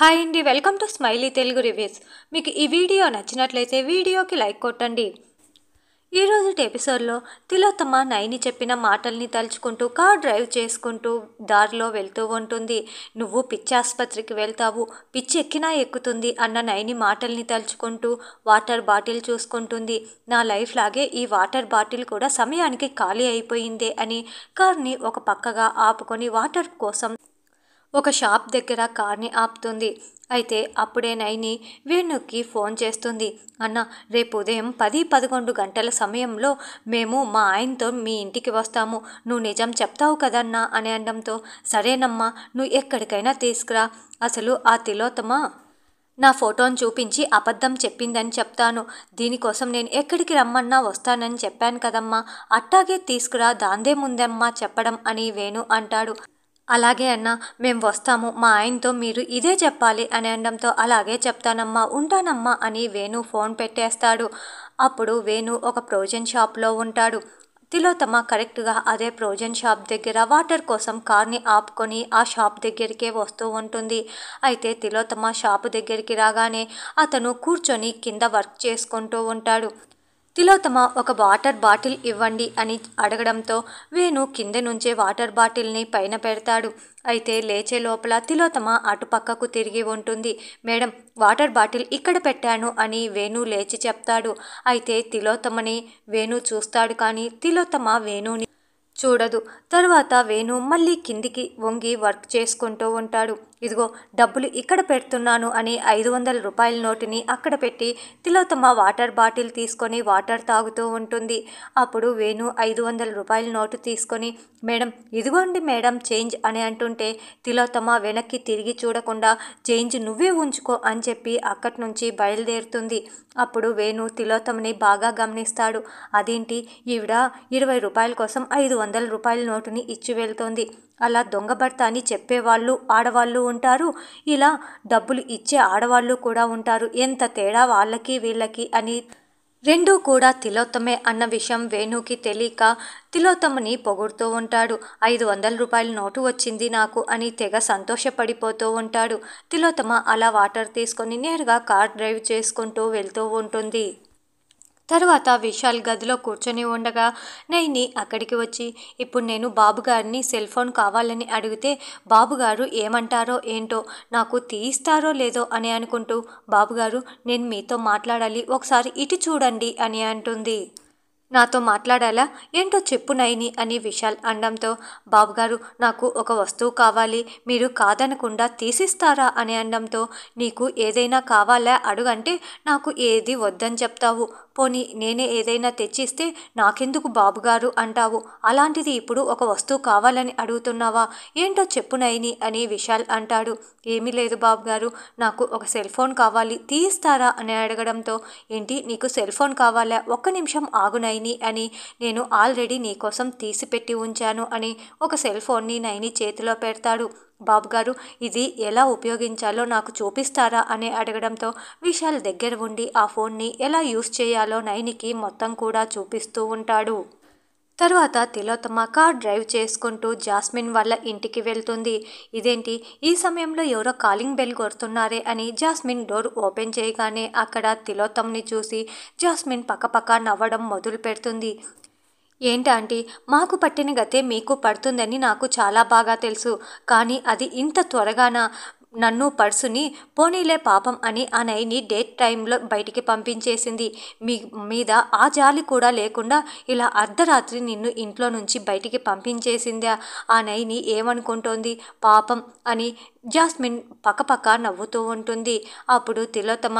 hi అండి welcome to smiley Telugu reviews మీకు ఈ వీడియో నచ్చినట్లయితే వీడియోకి లైక్ కొట్టండి ఈరోజు ఎపిసోడ్లో తిలోత్తమ నైని చెప్పిన మాటల్ని తలుచుకుంటూ కార్ డ్రైవ్ చేసుకుంటూ దారిలో వెళ్తూ ఉంటుంది నువ్వు పిచ్చి ఆసుపత్రికి వెళ్తావు పిచ్చి ఎక్కినా ఎక్కుతుంది అన్న నైని మాటల్ని తలుచుకుంటూ వాటర్ బాటిల్ చూసుకుంటుంది నా లైఫ్ లాగే ఈ వాటర్ బాటిల్ కూడా సమయానికి ఖాళీ అయిపోయిందే అని కార్ని ఒక పక్కగా ఆపుకొని వాటర్ కోసం ఒక షాప్ దగ్గర కార్ని ఆపుతుంది అయితే అప్పుడే నైని వేణుకి ఫోన్ చేస్తుంది అన్న రేపు ఉదయం పది పదకొండు గంటల సమయంలో మేము మా ఆయనతో మీ ఇంటికి వస్తాము నువ్వు నిజం చెప్తావు కదన్నా అని అనడంతో సరేనమ్మా నువ్వు ఎక్కడికైనా తీసుకురా అసలు ఆ తిలోతమ్మ నా ఫోటోను చూపించి అబద్ధం చెప్పిందని చెప్తాను దీనికోసం నేను ఎక్కడికి రమ్మన్నా వస్తానని చెప్పాను కదమ్మా అట్టాగే తీసుకురా దాందేముందమ్మా చెప్పడం అని వేణు అంటాడు అలాగే అన్న మేము వస్తాము మా ఆయనతో మీరు ఇదే చెప్పాలి అని అనడంతో అలాగే చెప్తానమ్మా ఉంటానమ్మా అని వేణు ఫోన్ పెట్టేస్తాడు అప్పుడు వేణు ఒక ప్రోజన్ షాప్లో ఉంటాడు తిలోతమ్మ కరెక్ట్గా అదే ప్రోజన్ షాప్ దగ్గర వాటర్ కోసం కార్ని ఆపుకొని ఆ షాప్ దగ్గరికే వస్తూ ఉంటుంది అయితే తిలోతమ్మ షాపు దగ్గరికి రాగానే అతను కూర్చొని కింద వర్క్ చేసుకుంటూ ఉంటాడు తిలోతమ ఒక వాటర్ బాటిల్ ఇవ్వండి అని అడగడంతో వేణు కింద నుంచే వాటర్ బాటిల్ని పైన పెడతాడు అయితే లేచే లోపల తిలోతమ అటుపక్కకు తిరిగి ఉంటుంది మేడం వాటర్ బాటిల్ ఇక్కడ పెట్టాను అని వేణు లేచి చెప్తాడు అయితే తిలోతమని వేణు చూస్తాడు కానీ తిలోతమ వేణుని చూడదు తర్వాత వేణు మళ్ళీ కిందికి వంగి వర్క్ చేసుకుంటూ ఉంటాడు ఇదిగో డబ్బులు ఇక్కడ పెడుతున్నాను అని ఐదు వందల రూపాయల నోటిని అక్కడ పెట్టి తిలోతమ్మ వాటర్ బాటిల్ తీసుకొని వాటర్ తాగుతూ ఉంటుంది అప్పుడు వేణు ఐదు వందల రూపాయల నోటు తీసుకొని మేడం ఇదిగోండి మేడం చేంజ్ అని అంటుంటే తిలోతమ్మ వెనక్కి తిరిగి చూడకుండా చేంజ్ నువ్వే ఉంచుకో అని చెప్పి అక్కడి నుంచి బయలుదేరుతుంది అప్పుడు వేణు తిలోతమ్మని బాగా గమనిస్తాడు అదేంటి ఈవిడ ఇరవై రూపాయల కోసం ఐదు వందల రూపాయల నోటుని ఇచ్చి వెళ్తోంది అలా దొంగ భర్త అని చెప్పేవాళ్ళు ఆడవాళ్ళు ఉంటారు ఇలా డబ్బులు ఇచ్చే ఆడవాళ్ళు కూడా ఉంటారు ఎంత తేడా వాళ్ళకి వీళ్ళకి అని రెండూ కూడా తిలోత్తమే అన్న విషయం వేణుకి తెలియక తిలోత్తమని పొగుడుతూ ఉంటాడు ఐదు వందల రూపాయల నోటు వచ్చింది నాకు అని తెగ సంతోషపడిపోతూ ఉంటాడు తిలోత్తమ అలా వాటర్ తీసుకొని నేరుగా కార్ డ్రైవ్ చేసుకుంటూ వెళ్తూ ఉంటుంది తర్వాత విశాల్ గదిలో కూర్చొని ఉండగా నైని అక్కడికి వచ్చి ఇప్పుడు నేను బాబుగారిని సెల్ ఫోన్ కావాలని అడిగితే బాబుగారు ఏమంటారో ఏంటో నాకు తీయిస్తారో లేదో అని అనుకుంటూ బాబుగారు నేను మీతో మాట్లాడాలి ఒకసారి ఇటు చూడండి అని అంటుంది నాతో మాట్లాడాలా ఏంటో చెప్పు నయని అని విశాల్ అనడంతో బాబుగారు నాకు ఒక వస్తువు కావాలి మీరు కాదనకుండా తీసిస్తారా అని అనడంతో నీకు ఏదైనా కావాలా అడుగంటే నాకు ఏది వద్దని చెప్తావు పోనీ నేనే ఏదైనా తెచ్చిస్తే నాకెందుకు బాబుగారు అంటావు అలాంటిది ఇప్పుడు ఒక వస్తువు కావాలని అడుగుతున్నావా ఏంటో చెప్పు నయని అని విశాల్ అంటాడు ఏమీ లేదు బాబుగారు నాకు ఒక సెల్ ఫోన్ కావాలి తీయిస్తారా అని అడగడంతో ఏంటి నీకు సెల్ ఫోన్ కావాలా ఒక్క నిమిషం ఆగునయని నైని అని నేను ఆల్రెడీ నీకోసం తీసిపెట్టి ఉంచాను అని ఒక సెల్ ఫోన్ని నైని చేతిలో పెడతాడు బాబు గారు ఇది ఎలా ఉపయోగించాలో నాకు చూపిస్తారా అని అడగడంతో విశాల్ దగ్గర ఉండి ఆ ఫోన్ని ఎలా యూస్ చేయాలో నైనికి మొత్తం కూడా చూపిస్తూ ఉంటాడు తర్వాత తిలోతమ్మ కార్ డ్రైవ్ చేసుకుంటూ జాస్మిన్ వాళ్ళ ఇంటికి వెళ్తుంది ఇదేంటి ఈ సమయంలో ఎవరో కాలింగ్ బెల్ కొడుతున్నారే అని జాస్మిన్ డోర్ ఓపెన్ చేయగానే అక్కడ తిలోతమ్ని చూసి జాస్మిన్ పక్కపక్క నవ్వడం మొదలు పెడుతుంది ఏంటంటీ మాకు పట్టిన గతే మీకు పడుతుందని నాకు చాలా బాగా తెలుసు కానీ అది ఇంత త్వరగాన నన్ను పర్సుని పోనీలే పాపం అని ఆ నైని డేట్ టైంలో బయటికి పంపించేసింది మీ మీద ఆ జాలి కూడా లేకుండా ఇలా అర్ధరాత్రి నిన్ను ఇంట్లో నుంచి బయటికి పంపించేసిందా ఆ నైని ఏమనుకుంటోంది పాపం అని జాస్మిన్ పక్కపక్క నవ్వుతూ ఉంటుంది అప్పుడు తిలోతమ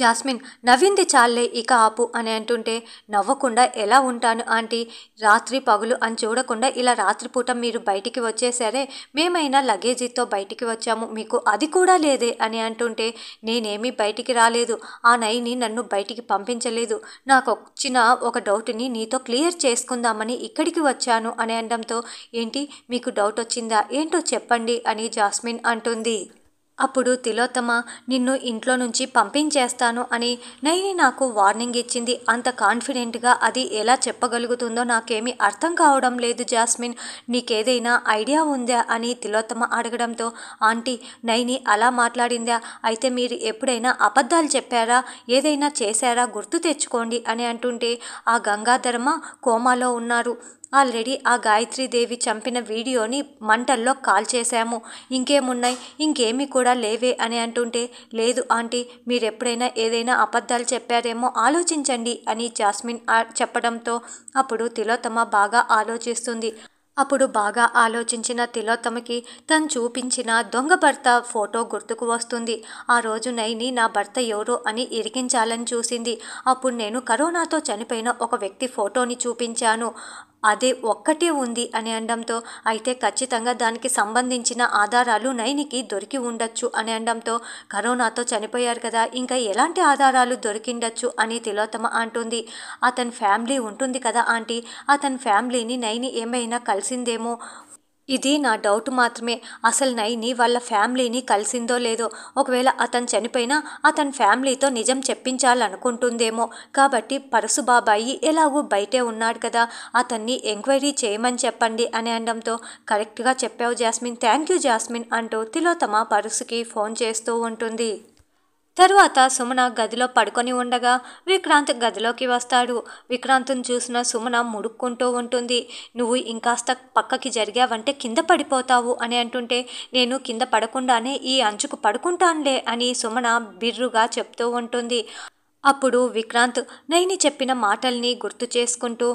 జాస్మిన్ నవ్వింది చాలే ఇక ఆపు అని అంటుంటే నవ్వకుండా ఎలా ఉంటాను ఆంటీ రాత్రి పగులు అని చూడకుండా ఇలా రాత్రిపూట మీరు బయటికి వచ్చేసరే మేమైనా లగేజీతో బయటికి వచ్చాము మీకు అది కూడా లేదే అని అంటుంటే నేనేమీ బయటికి రాలేదు ఆ నైని నన్ను బయటికి పంపించలేదు నాకు వచ్చిన ఒక డౌట్ని నీతో క్లియర్ చేసుకుందామని ఇక్కడికి వచ్చాను అని అనడంతో ఏంటి మీకు డౌట్ వచ్చిందా ఏంటో చెప్పండి అని జాస్మిన్ అంటుంది అప్పుడు తిలోత్తమ నిన్ను ఇంట్లో నుంచి పంపించేస్తాను అని నైని నాకు వార్నింగ్ ఇచ్చింది అంత కాన్ఫిడెంట్గా అది ఎలా చెప్పగలుగుతుందో నాకేమీ అర్థం కావడం లేదు జాస్మిన్ నీకేదైనా ఐడియా ఉందా అని తిలోత్తమ అడగడంతో ఆంటీ నైని అలా మాట్లాడిందా అయితే మీరు ఎప్పుడైనా అబద్ధాలు చెప్పారా ఏదైనా చేశారా గుర్తు తెచ్చుకోండి అని అంటుంటే ఆ గంగాధర్మ కోమాలో ఉన్నారు ఆల్రెడీ ఆ గాయత్రీదేవి చంపిన వీడియోని మంటల్లో కాల్ చేశాము ఇంకేమున్నాయి ఇంకేమీ కూడా లేవే అని అంటుంటే లేదు ఆంటీ మీరెప్పుడైనా ఏదైనా అబద్ధాలు చెప్పారేమో ఆలోచించండి అని జాస్మిన్ చెప్పడంతో అప్పుడు తిలోతమ బాగా ఆలోచిస్తుంది అప్పుడు బాగా ఆలోచించిన తిలోత్తమకి తను చూపించిన దొంగ భర్త ఫోటో గుర్తుకు వస్తుంది ఆ రోజు నైని నా భర్త ఎవరు అని ఇరికించాలని చూసింది అప్పుడు నేను కరోనాతో చనిపోయిన ఒక వ్యక్తి ఫోటోని చూపించాను అదే ఒక్కటే ఉంది అని అనడంతో అయితే ఖచ్చితంగా దానికి సంబంధించిన ఆధారాలు నైనికి దొరికి ఉండొచ్చు అని అనడంతో కరోనాతో చనిపోయారు కదా ఇంకా ఎలాంటి ఆధారాలు దొరికిండొచ్చు అని తిలోతమ అంటుంది అతని ఫ్యామిలీ ఉంటుంది కదా ఆంటీ అతని ఫ్యామిలీని నైని ఏమైనా కలిసిందేమో ఇది నా డౌట్ మాత్రమే అసలు నైని వాళ్ళ ఫ్యామిలీని కలిసిందో లేదో ఒకవేళ అతను చనిపోయినా అతని ఫ్యామిలీతో నిజం చెప్పించాలనుకుంటుందేమో కాబట్టి బాబాయి ఎలాగూ బయటే ఉన్నాడు కదా అతన్ని ఎంక్వైరీ చేయమని చెప్పండి అని అనడంతో కరెక్ట్గా చెప్పావు జాస్మిన్ థ్యాంక్ యూ జాస్మిన్ అంటూ తిలోతమ పరసుకి ఫోన్ చేస్తూ ఉంటుంది తరువాత సుమన గదిలో పడుకొని ఉండగా విక్రాంత్ గదిలోకి వస్తాడు విక్రాంత్ను చూసిన సుమన ముడుక్కుంటూ ఉంటుంది నువ్వు ఇంకాస్త పక్కకి జరిగావంటే కింద పడిపోతావు అని అంటుంటే నేను కింద పడకుండానే ఈ అంచుకు పడుకుంటానులే అని సుమన బిర్రుగా చెప్తూ ఉంటుంది అప్పుడు విక్రాంత్ నైని చెప్పిన మాటల్ని గుర్తు చేసుకుంటూ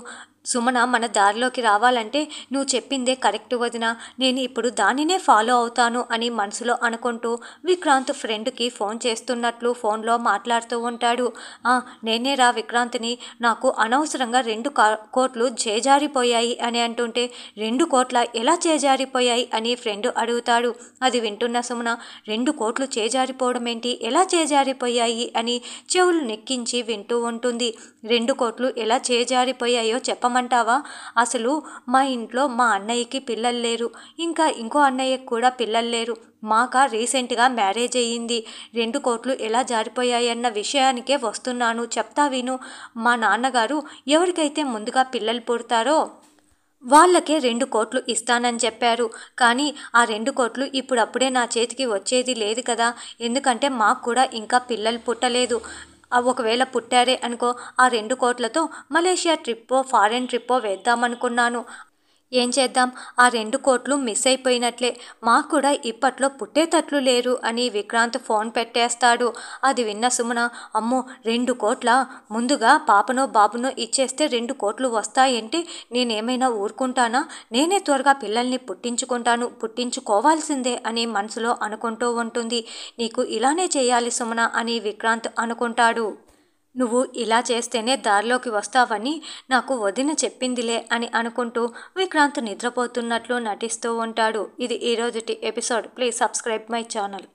సుమన మన దారిలోకి రావాలంటే నువ్వు చెప్పిందే కరెక్ట్ వదిన నేను ఇప్పుడు దానినే ఫాలో అవుతాను అని మనసులో అనుకుంటూ విక్రాంత్ ఫ్రెండ్కి ఫోన్ చేస్తున్నట్లు ఫోన్లో మాట్లాడుతూ ఉంటాడు నేనే రా విక్రాంత్ని నాకు అనవసరంగా రెండు కోట్లు చేజారిపోయాయి అని అంటుంటే రెండు కోట్ల ఎలా చేజారిపోయాయి అని ఫ్రెండ్ అడుగుతాడు అది వింటున్న సుమన రెండు కోట్లు చేజారిపోవడం ఏంటి ఎలా చేజారిపోయాయి అని చెవులు నెక్కించి వింటూ ఉంటుంది రెండు కోట్లు ఎలా చేజారిపోయాయో చెప్ప ఇవ్వమంటావా అసలు మా ఇంట్లో మా అన్నయ్యకి పిల్లలు లేరు ఇంకా ఇంకో అన్నయ్యకి కూడా పిల్లలు లేరు మాక రీసెంట్గా మ్యారేజ్ అయ్యింది రెండు కోట్లు ఎలా జారిపోయాయన్న విషయానికే వస్తున్నాను చెప్తా విను మా నాన్నగారు ఎవరికైతే ముందుగా పిల్లలు పుడతారో వాళ్ళకే రెండు కోట్లు ఇస్తానని చెప్పారు కానీ ఆ రెండు కోట్లు ఇప్పుడప్పుడే నా చేతికి వచ్చేది లేదు కదా ఎందుకంటే మాకు కూడా ఇంకా పిల్లలు పుట్టలేదు ఒకవేళ పుట్టారే అనుకో ఆ రెండు కోట్లతో మలేషియా ట్రిప్పో ఫారెన్ ట్రిప్పో వేద్దామనుకున్నాను ఏం చేద్దాం ఆ రెండు కోట్లు మిస్ అయిపోయినట్లే మాకు కూడా ఇప్పట్లో పుట్టేటట్లు లేరు అని విక్రాంత్ ఫోన్ పెట్టేస్తాడు అది విన్న సుమన అమ్మో రెండు కోట్ల ముందుగా పాపనో బాబునో ఇచ్చేస్తే రెండు కోట్లు వస్తాయంటే నేనేమైనా ఊరుకుంటానా నేనే త్వరగా పిల్లల్ని పుట్టించుకుంటాను పుట్టించుకోవాల్సిందే అని మనసులో అనుకుంటూ ఉంటుంది నీకు ఇలానే చేయాలి సుమన అని విక్రాంత్ అనుకుంటాడు నువ్వు ఇలా చేస్తేనే దారిలోకి వస్తావని నాకు వదిన చెప్పిందిలే అని అనుకుంటూ విక్రాంత్ నిద్రపోతున్నట్లు నటిస్తూ ఉంటాడు ఇది ఈరోజుటి episode please subscribe my channel